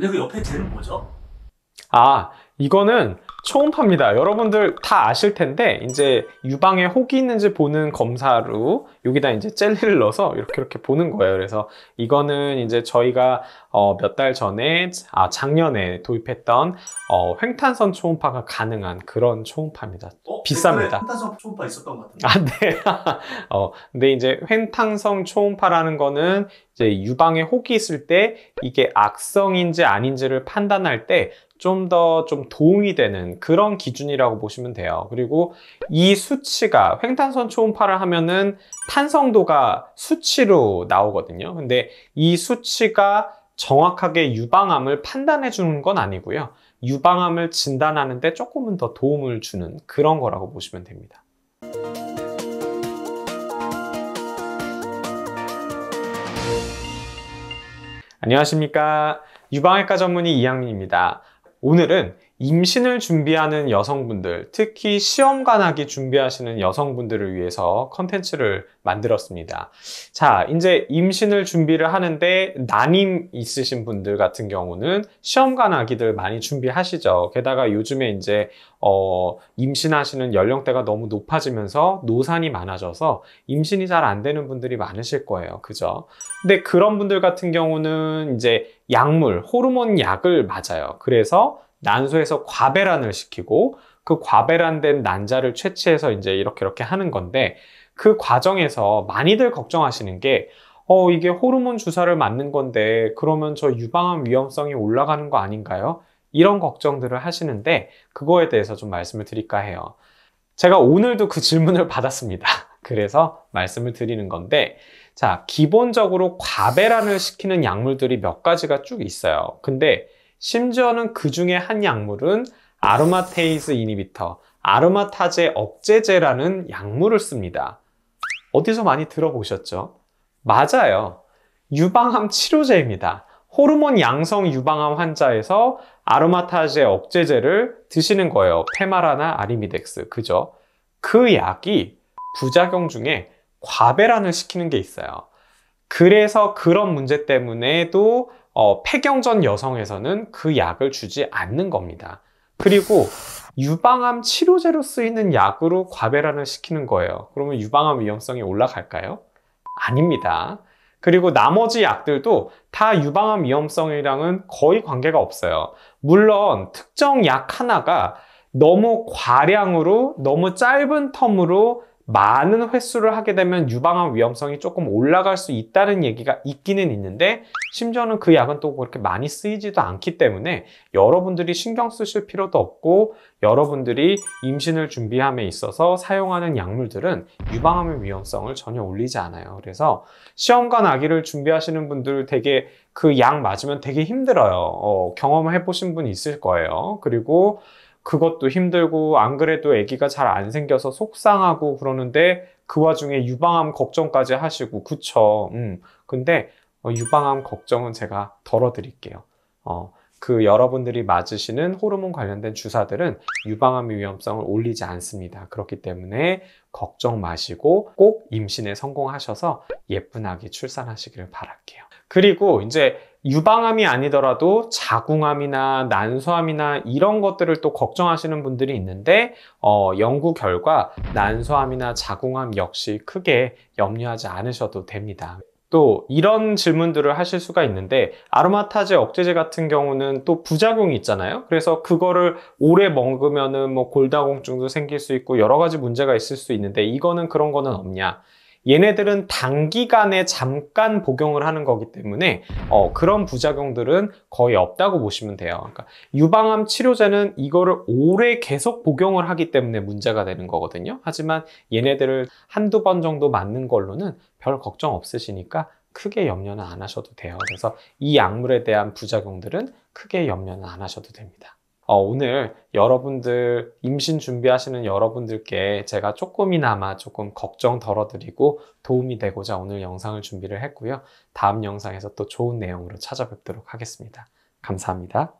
근데 그 옆에 쟤는 뭐죠? 아, 이거는 초음파입니다. 여러분들 다 아실 텐데 이제 유방에 혹이 있는지 보는 검사로 여기다 이제 젤리를 넣어서 이렇게 이렇게 보는 거예요. 그래서 이거는 이제 저희가 어몇 달 전에 아 작년에 도입했던 어 횡탄선 초음파가 가능한 그런 초음파입니다. 어? 비쌉니다. 횡탄선 초음파 있었던 것 같은데. 아, 네. 어, 근데 이제 횡탄성 초음파라는 거는 이제 유방에 혹이 있을 때 이게 악성인지 아닌지를 판단할 때좀 더좀 좀 도움이 되는 그런 기준이라고 보시면 돼요. 그리고 이 수치가 횡단선 초음파를 하면은 탄성도가 수치로 나오거든요. 근데 이 수치가 정확하게 유방암을 판단해 주는 건 아니고요. 유방암을 진단하는데 조금은 더 도움을 주는 그런 거라고 보시면 됩니다. 안녕하십니까. 유방외과 전문의 이양민입니다. 오늘은 임신을 준비하는 여성분들, 특히 시험관하기 준비하시는 여성분들을 위해서 컨텐츠를 만들었습니다. 자, 이제 임신을 준비를 하는데 난임 있으신 분들 같은 경우는 시험관 아기들 많이 준비하시죠. 게다가 요즘에 이제 어, 임신하시는 연령대가 너무 높아지면서 노산이 많아져서 임신이 잘 안 되는 분들이 많으실 거예요. 그죠? 근데 그런 분들 같은 경우는 이제 약물, 호르몬 약을 맞아요. 그래서 난소에서 과배란을 시키고 그 과배란된 난자를 채취해서 이제 이렇게 이렇게 하는 건데 그 과정에서 많이들 걱정하시는 게 어, 이게 호르몬 주사를 맞는 건데 그러면 저 유방암 위험성이 올라가는 거 아닌가요? 이런 걱정들을 하시는데 그거에 대해서 좀 말씀을 드릴까 해요. 제가 오늘도 그 질문을 받았습니다. 그래서 말씀을 드리는 건데 자, 기본적으로 과배란을 시키는 약물들이 몇 가지가 쭉 있어요. 근데 심지어는 그 중에 한 약물은 아로마테이스 이니비터, 아로마타제 억제제라는 약물을 씁니다. 어디서 많이 들어보셨죠? 맞아요. 유방암 치료제입니다. 호르몬 양성 유방암 환자에서 아로마타제 억제제를 드시는 거예요. 페마라나 아리미덱스, 그죠? 그 약이 부작용 중에 과배란을 시키는 게 있어요. 그래서 그런 문제 때문에도 어, 폐경전 여성에서는 그 약을 주지 않는 겁니다. 그리고 유방암 치료제로 쓰이는 약으로 과배란을 시키는 거예요. 그러면 유방암 위험성이 올라갈까요? 아닙니다. 그리고 나머지 약들도 다 유방암 위험성이랑은 거의 관계가 없어요. 물론 특정 약 하나가 너무 과량으로 너무 짧은 텀으로 많은 횟수를 하게 되면 유방암 위험성이 조금 올라갈 수 있다는 얘기가 있기는 있는데 심지어는 그 약은 또 그렇게 많이 쓰이지도 않기 때문에 여러분들이 신경 쓰실 필요도 없고 여러분들이 임신을 준비함에 있어서 사용하는 약물들은 유방암의 위험성을 전혀 올리지 않아요. 그래서 시험관 아기를 준비하시는 분들 되게 그 약 맞으면 되게 힘들어요. 어, 경험해 보신 분 있을 거예요. 그리고 그것도 힘들고 안 그래도 아기가 잘 안 생겨서 속상하고 그러는데 그 와중에 유방암 걱정까지 하시고 그쵸 음. 근데 어, 유방암 걱정은 제가 덜어드릴게요 어, 그 여러분들이 맞으시는 호르몬 관련된 주사들은 유방암의 위험성을 올리지 않습니다 그렇기 때문에 걱정 마시고 꼭 임신에 성공하셔서 예쁜 아기 출산하시기를 바랄게요 그리고 이제 유방암이 아니더라도 자궁암이나 난소암이나 이런 것들을 또 걱정하시는 분들이 있는데 어, 연구 결과 난소암이나 자궁암 역시 크게 염려하지 않으셔도 됩니다. 또 이런 질문들을 하실 수가 있는데 아로마타제 억제제 같은 경우는 또 부작용이 있잖아요. 그래서 그거를 오래 먹으면은 뭐 골다공증도 생길 수 있고 여러 가지 문제가 있을 수 있는데 이거는 그런 거는 없냐? 얘네들은 단기간에 잠깐 복용을 하는 거기 때문에 어, 그런 부작용들은 거의 없다고 보시면 돼요. 그러니까 유방암 치료제는 이거를 오래 계속 복용을 하기 때문에 문제가 되는 거거든요. 하지만 얘네들을 한두 번 정도 맞는 걸로는 별 걱정 없으시니까 크게 염려는 안 하셔도 돼요. 그래서 이 약물에 대한 부작용들은 크게 염려는 안 하셔도 됩니다. 어, 오늘 여러분들 임신 준비하시는 여러분들께 제가 조금이나마 조금 걱정 덜어드리고 도움이 되고자 오늘 영상을 준비를 했고요. 다음 영상에서 또 좋은 내용으로 찾아뵙도록 하겠습니다. 감사합니다.